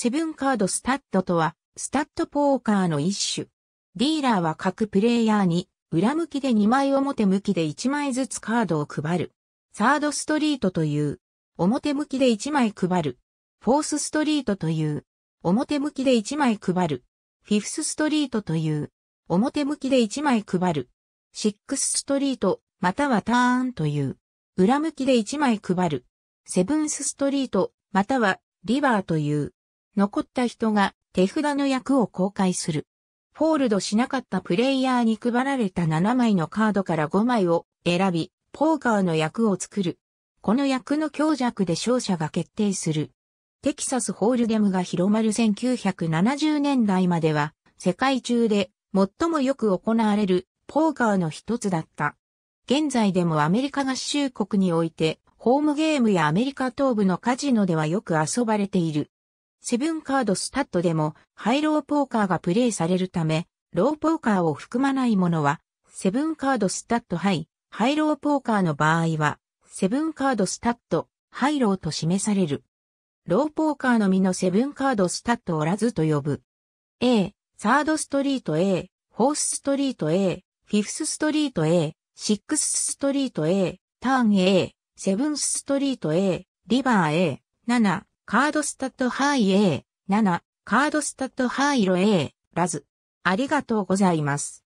セブンカードスタッドとは、スタッドポーカーの一種。ディーラーは各プレイヤーに、裏向きで2枚表向きで1枚ずつカードを配る。サードストリートという、表向きで1枚配る。フォースストリートという、表向きで1枚配る。フィフスストリートという、表向きで1枚配る。シックスストリート、またはターンという、裏向きで1枚配る。セブンスストリート、またはリバーという、残った人が手札の役を公開する。フォールドしなかったプレイヤーに配られた7枚のカードから5枚を選び、ポーカーの役を作る。この役の強弱で勝者が決定する。テキサスホールデムが広まる1970年代までは、世界中で最もよく行われるポーカーの一つだった。現在でもアメリカ合衆国において、ホームゲームやアメリカ東部のカジノではよく遊ばれている。セブンカードスタッドでもハイローポーカーがプレイされるため、ローポーカーを含まないものは、セブンカードスタッドハイ、ハイローポーカーの場合は、セブンカードスタッド、ハイローと示される。ローポーカーのみのセブンカードスタッドおらずと呼ぶ。A、サードストリート A、フォースストリート A、フィフスストリート A、シックスストリート A、ターン A、セブンスストリート A、リバー A、7、カードスタッドハイ A、7、カードスタッドハイロ A、ラズ。ありがとうございます。